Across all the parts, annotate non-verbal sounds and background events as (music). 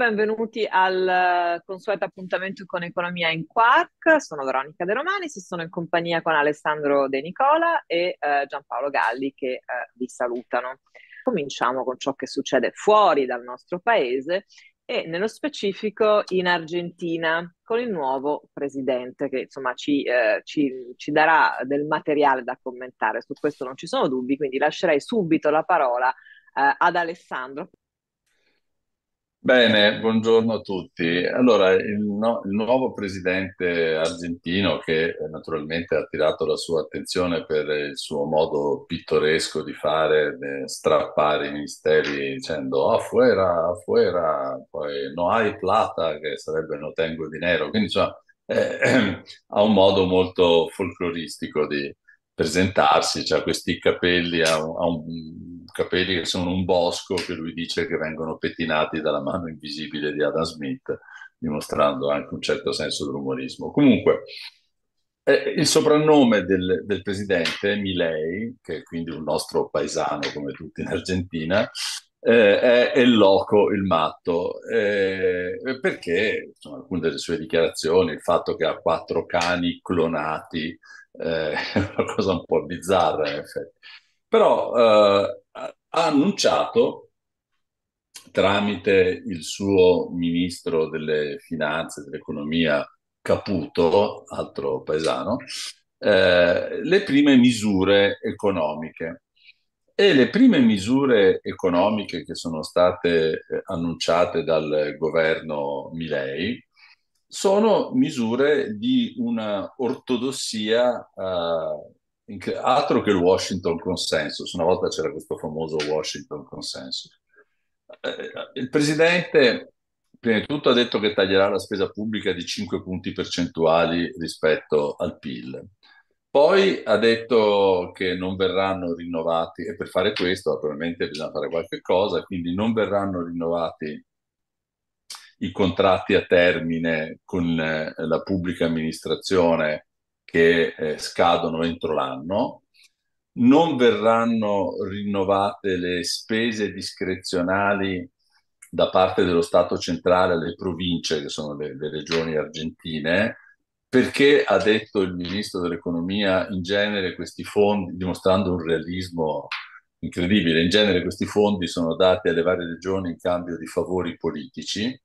benvenuti al eh, consueto appuntamento con Economia in Quark. Sono Veronica De Romani, si sono in compagnia con Alessandro De Nicola e eh, Giampaolo Galli che eh, vi salutano. Cominciamo con ciò che succede fuori dal nostro paese e nello specifico in Argentina con il nuovo presidente che insomma ci, eh, ci, ci darà del materiale da commentare. Su questo non ci sono dubbi, quindi lascerei subito la parola eh, ad Alessandro Bene, buongiorno a tutti. Allora, il, no- il nuovo presidente argentino che eh, naturalmente ha attirato la sua attenzione per il suo modo pittoresco di fare, eh, strappare i ministeri dicendo afuera, ah, afuera, poi no hay plata, che sarebbe no tengo dinero. Quindi insomma, eh, (clears throat) ha un modo molto folcloristico di presentarsi, ha cioè questi capelli, ha un, un capelli che sono un bosco che lui dice che vengono pettinati dalla mano invisibile di Adam Smith, dimostrando anche un certo senso dell'umorismo. Comunque, eh, il soprannome del, del, presidente, Milei, che è quindi un nostro paesano come tutti in Argentina, eh, è El Loco, il matto, eh, perché insomma, alcune delle sue dichiarazioni, il fatto che ha quattro cani clonati, eh, (laughs) è una cosa un po' bizzarra in effetti però eh, ha annunciato tramite il suo ministro delle finanze, dell'economia Caputo, altro paesano, eh, le prime misure economiche. E le prime misure economiche che sono state eh, annunciate dal governo Milei sono misure di una ortodossia eh, altro che il Washington Consensus, una volta c'era questo famoso Washington Consensus. Eh, il presidente, prima di tutto, ha detto che taglierà la spesa pubblica di 5 punti percentuali rispetto al PIL. Poi ha detto che non verranno rinnovati, e per fare questo naturalmente bisogna fare qualche cosa, quindi non verranno rinnovati i contratti a termine con eh, la pubblica amministrazione che eh, scadono entro l'anno, non verranno rinnovate le spese discrezionali da parte dello Stato centrale alle province, che sono le, le regioni argentine, perché ha detto il ministro dell'economia, in genere questi fondi, dimostrando un realismo incredibile, in genere questi fondi sono dati alle varie regioni in cambio di favori politici,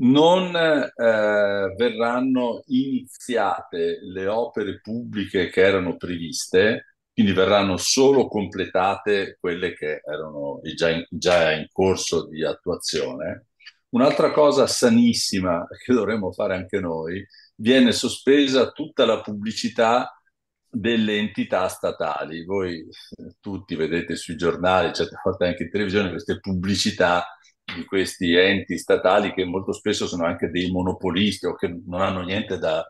non eh, verranno iniziate le opere pubbliche che erano previste, quindi verranno solo completate quelle che erano già in, già in corso di attuazione. Un'altra cosa sanissima (laughs) che dovremmo fare anche noi, viene sospesa tutta la pubblicità delle entità statali. Voi eh, tutti vedete sui giornali, certe volte anche in televisione, queste pubblicità di questi enti statali che molto spesso sono anche dei monopolisti o che non hanno niente da,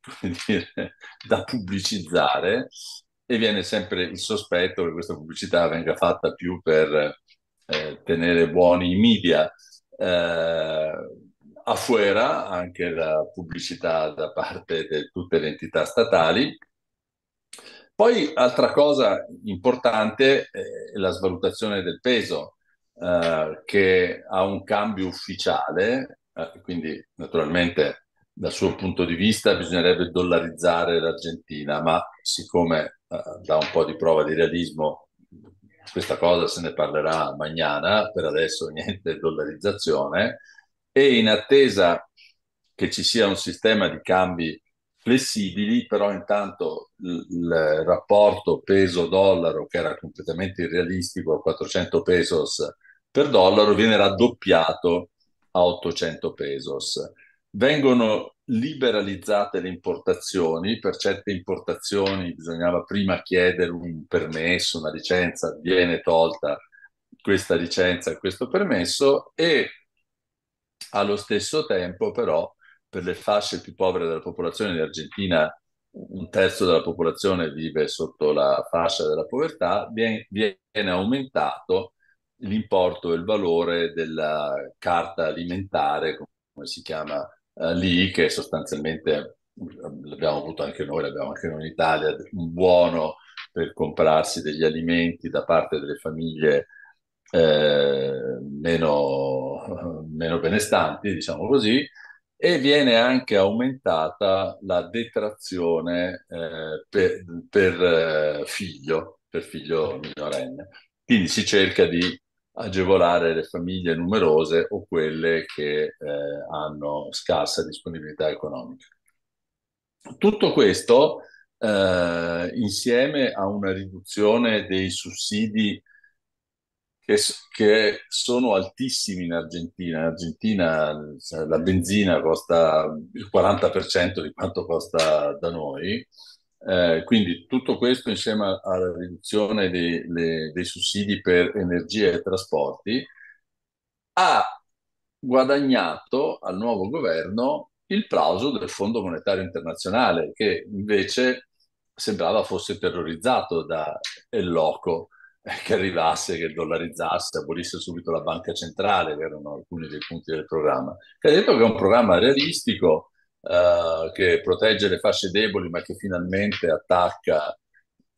(laughs) dire, da pubblicizzare e viene sempre il sospetto che questa pubblicità venga fatta più per eh, tenere buoni i media. Eh, afuera anche la pubblicità da parte di tutte le entità statali. Poi, altra cosa importante, eh, è la svalutazione del peso eh, che ha un cambio ufficiale, eh, quindi naturalmente dal suo punto di vista bisognerebbe dollarizzare l'Argentina, ma siccome eh, dà un po' di prova di realismo, questa cosa se ne parlerà mañana, per adesso (laughs) niente dollarizzazione, e in attesa che ci sia un sistema di cambi flessibili, però intanto il rapporto peso-dollaro, che era completamente irrealistico, 400 pesos per dollaro viene raddoppiato a 800 pesos. Vengono liberalizzate le importazioni, per certe importazioni bisognava prima chiedere un permesso, una licenza, viene tolta questa licenza e questo permesso e allo stesso tempo però per le fasce più povere della popolazione in Argentina un terzo della popolazione vive sotto la fascia della povertà, viene, viene aumentato l'importo e il valore della carta alimentare, come si chiama eh, lì, che sostanzialmente eh, l'abbiamo avuto anche noi, l'abbiamo anche noi in Italia, un buono per comprarsi degli alimenti da parte delle famiglie eh, meno, (laughs) meno benestanti, diciamo così, e viene anche aumentata la detrazione eh, per, per, eh, figlio, per figlio minorenne. Quindi si cerca di agevolare le famiglie numerose o quelle che eh, hanno scarsa disponibilità economica. Tutto questo eh, insieme a una riduzione dei sussidi che, che, sono altissimi in Argentina. In Argentina cioè, la benzina costa il 40% di quanto costa da noi eh, quindi tutto questo insieme alla riduzione dei, le, dei sussidi per energia e trasporti ha guadagnato al nuovo governo il plauso del Fondo Monetario Internazionale che invece sembrava fosse terrorizzato da El Loco eh, che arrivasse, che dollarizzasse, abolisse subito la banca centrale, che erano alcuni dei punti del programma, che ha detto che è un programma realistico, eh, che protegge le fasce deboli ma che finalmente attacca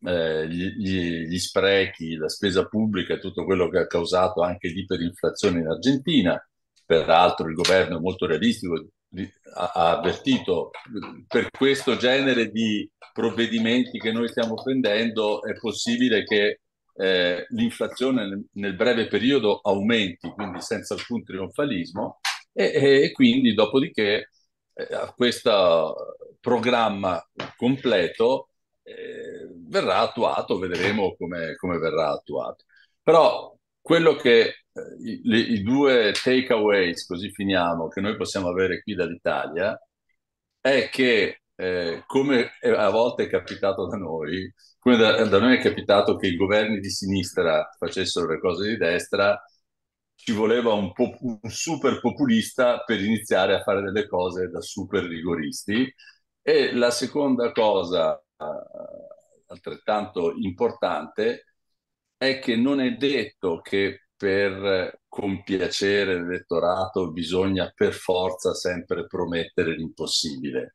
eh, gli, gli, sprechi, la spesa pubblica e tutto quello che ha causato anche l'iperinflazione in Argentina. Peraltro il governo è molto realistico, ha, ha avvertito per questo genere di provvedimenti che noi stiamo prendendo è possibile che eh, l'inflazione nel, nel, breve periodo aumenti, quindi senza alcun trionfalismo, e, e quindi dopodiché eh, a questo programma completo eh, verrà attuato, vedremo come, come, verrà attuato. Però quello che eh, i, i, due takeaways, così finiamo, che noi possiamo avere qui dall'Italia, è che eh, come a volte è capitato da noi, come da, da noi è capitato che i governi di sinistra facessero le cose di destra, ci voleva un, pop- un super populista per iniziare a fare delle cose da super rigoristi. E la seconda cosa uh, altrettanto importante è che non è detto che per compiacere l'elettorato bisogna per forza sempre promettere l'impossibile.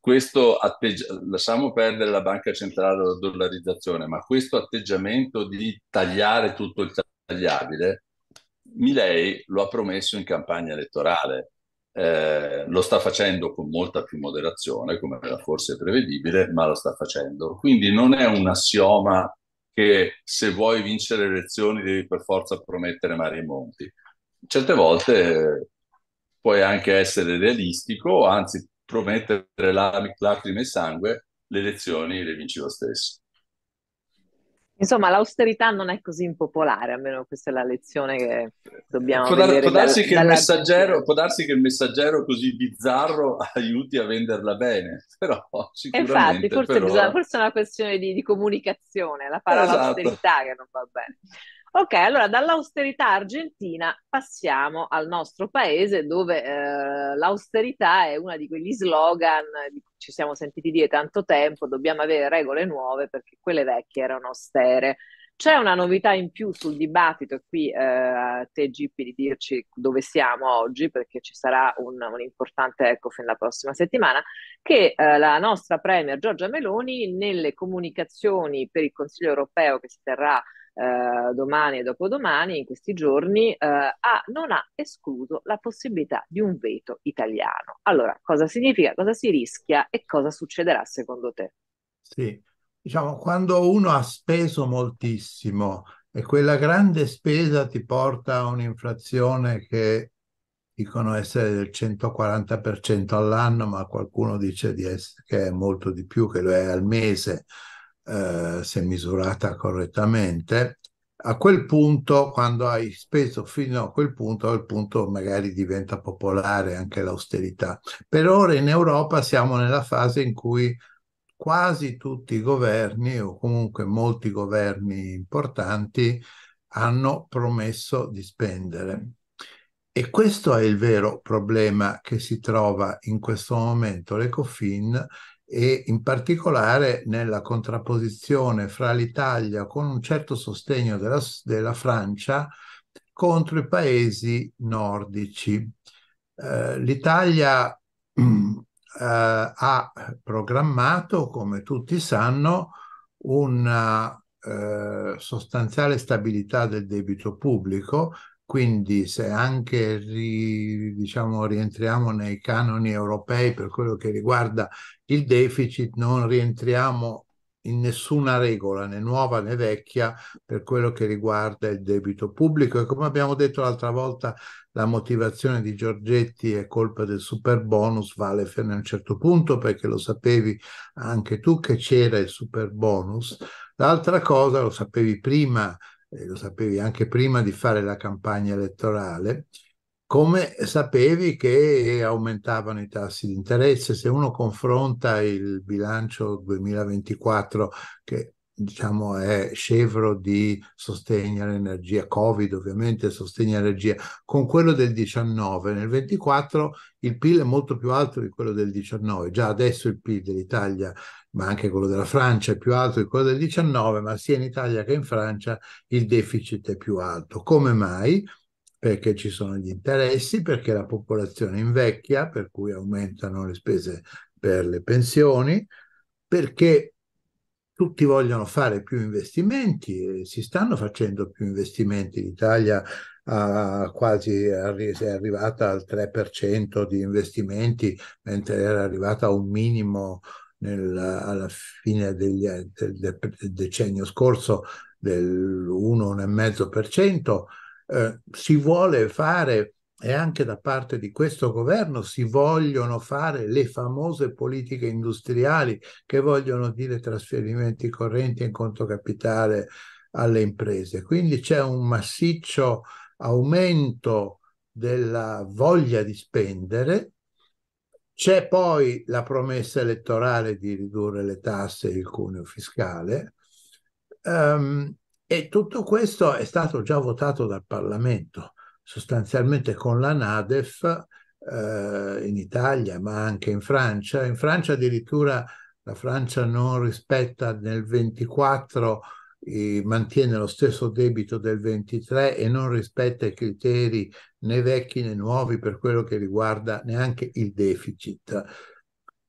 Questo atteggi- lasciamo perdere la banca centrale della dollarizzazione, ma questo atteggiamento di tagliare tutto il tagliabile Milei lo ha promesso in campagna elettorale, eh, lo sta facendo con molta più moderazione, come era forse prevedibile, ma lo sta facendo. Quindi non è un assioma che se vuoi vincere le elezioni devi per forza promettere mari monti. Certe volte puoi anche essere realistico, anzi promettere lacrime e sangue, le elezioni le vinci lo stesso. Insomma, l'austerità non è così impopolare, almeno questa è la lezione che dobbiamo può vedere. Può darsi, dal, che dalla... messaggero, può darsi che il messaggero così bizzarro (laughs) aiuti a venderla bene, (laughs) però Infatti, forse, però... Bisogna, forse, è una questione di, di comunicazione, la parola esatto. austerità che non va bene. Ok, allora dall'austerità argentina passiamo al nostro paese dove eh, l'austerità è uno di quegli slogan di cui ci siamo sentiti dire tanto tempo, dobbiamo avere regole nuove perché quelle vecchie erano austere. C'è una novità in più sul dibattito e qui eh, a te Gippi di dirci dove siamo oggi perché ci sarà un, un importante ecco, fin la prossima settimana che eh, la nostra Premier Giorgia Meloni nelle comunicazioni per il Consiglio europeo che si terrà eh, domani e dopodomani, in questi giorni, eh, ha, non ha escluso la possibilità di un veto italiano. Allora, cosa significa, cosa si rischia e cosa succederà secondo te? Sì, diciamo, quando uno ha speso moltissimo e quella grande spesa ti porta a un'inflazione che dicono essere del 140% all'anno, ma qualcuno dice di essere, che è molto di più, che lo è al mese. Eh, se misurata correttamente, a quel punto, quando hai speso fino a quel punto, a quel punto magari diventa popolare anche l'austerità. Per ora in Europa siamo nella fase in cui quasi tutti i governi o comunque molti governi importanti hanno promesso di spendere. E questo è il vero problema che si trova in questo momento l'Ecofin e in particolare nella contrapposizione fra l'Italia con un certo sostegno della, della Francia contro i paesi nordici. Eh, L'Italia (clears throat) eh, ha programmato, come tutti sanno, una eh, sostanziale stabilità del debito pubblico quindi se anche ri, diciamo, rientriamo nei canoni europei per quello che riguarda il deficit, non rientriamo in nessuna regola, né nuova né vecchia, per quello che riguarda il debito pubblico. E come abbiamo detto l'altra volta, la motivazione di Giorgetti è colpa del super bonus, vale fino a un certo punto, perché lo sapevi anche tu che c'era il super bonus. L'altra cosa, lo sapevi prima, eh, lo sapevi anche prima di fare la campagna elettorale, come sapevi che aumentavano i tassi di interesse. Se uno confronta il bilancio 2024, che diciamo è scevro di sostegno all'energia, Covid ovviamente sostegno all'energia, con quello del 19, nel 24 il PIL è molto più alto di quello del 19, già adesso il PIL dell'Italia ma anche quello della Francia è più alto di quello del 19, ma sia in Italia che in Francia il deficit è più alto. Come mai? Perché ci sono gli interessi, perché la popolazione invecchia, per cui aumentano le spese per le pensioni, perché tutti vogliono fare più investimenti e si stanno facendo più investimenti. L'Italia ha quasi è arrivata al 3% di investimenti, mentre era arrivata a un minimo nel, alla fine degli, del, del, decennio scorso dell'1-1,5%, eh, si vuole fare e anche da parte di questo governo si vogliono fare le famose politiche industriali che vogliono dire trasferimenti correnti in conto capitale alle imprese. Quindi c'è un massiccio aumento della voglia di spendere c'è poi la promessa elettorale di ridurre le tasse e il cuneo fiscale um, e tutto questo è stato già votato dal Parlamento, sostanzialmente con la Nadef eh, in Italia ma anche in Francia. In Francia addirittura la Francia non rispetta nel 24 mantiene lo stesso debito del 23 e non rispetta i criteri né vecchi né nuovi per quello che riguarda neanche il deficit.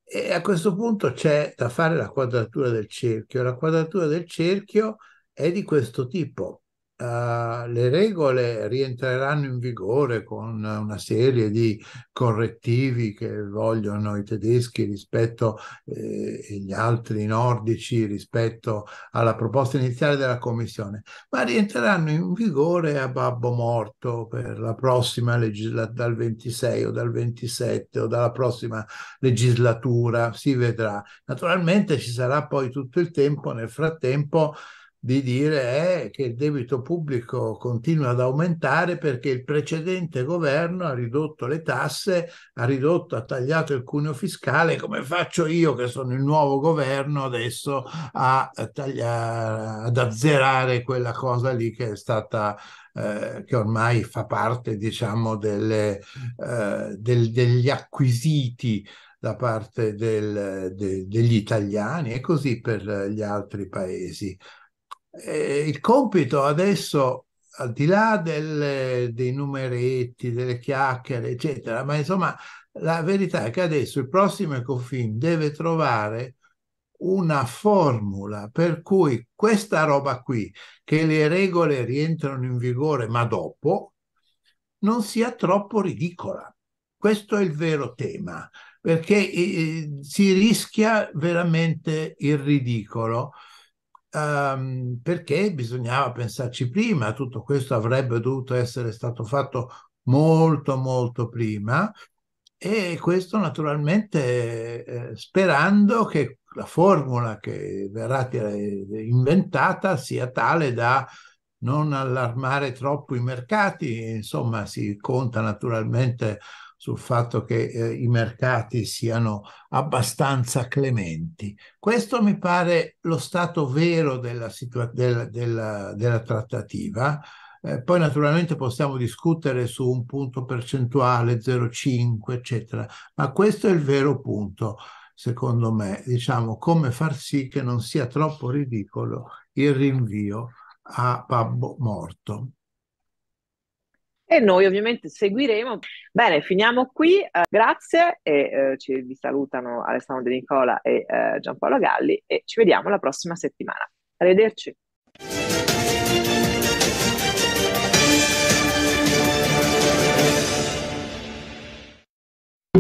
E a questo punto c'è da fare la quadratura del cerchio. La quadratura del cerchio è di questo tipo. Uh, le regole rientreranno in vigore con una serie di correttivi che vogliono i tedeschi rispetto eh, e gli altri nordici rispetto alla proposta iniziale della Commissione, ma rientreranno in vigore a babbo morto per la prossima legislatura dal 26 o dal 27 o dalla prossima legislatura, si vedrà. Naturalmente ci sarà poi tutto il tempo nel frattempo di dire è eh, che il debito pubblico continua ad aumentare perché il precedente governo ha ridotto le tasse, ha ridotto, ha tagliato il cuneo fiscale, come faccio io che sono il nuovo governo adesso a tagliare, ad azzerare quella cosa lì che è stata eh, che ormai fa parte, diciamo, delle, eh, del, degli acquisiti da parte del, de, degli italiani e così per gli altri paesi eh, il compito adesso, al di là del, dei numeretti, delle chiacchiere, eccetera, ma insomma la verità è che adesso il prossimo Ecofin deve trovare una formula per cui questa roba qui, che le regole rientrano in vigore ma dopo, non sia troppo ridicola. Questo è il vero tema, perché eh, eh si rischia veramente il ridicolo ehm, perché bisognava pensarci prima, tutto questo avrebbe dovuto essere stato fatto molto molto prima e questo naturalmente eh, sperando che la formula che verrà eh, inventata sia tale da non allarmare troppo i mercati, insomma si conta naturalmente sul fatto che eh, i mercati siano abbastanza clementi. Questo mi pare lo stato vero della, situa- della, della, della trattativa. Eh, poi naturalmente possiamo discutere su un punto percentuale, 0,5, eccetera, ma questo è il vero punto, secondo me, diciamo come far sì che non sia troppo ridicolo il rinvio a Babbo morto e noi ovviamente seguiremo. Bene, finiamo qui, eh, grazie e eh, ci, vi salutano Alessandro De Nicola e eh, Giampaolo Galli e ci vediamo la prossima settimana. Arrivederci.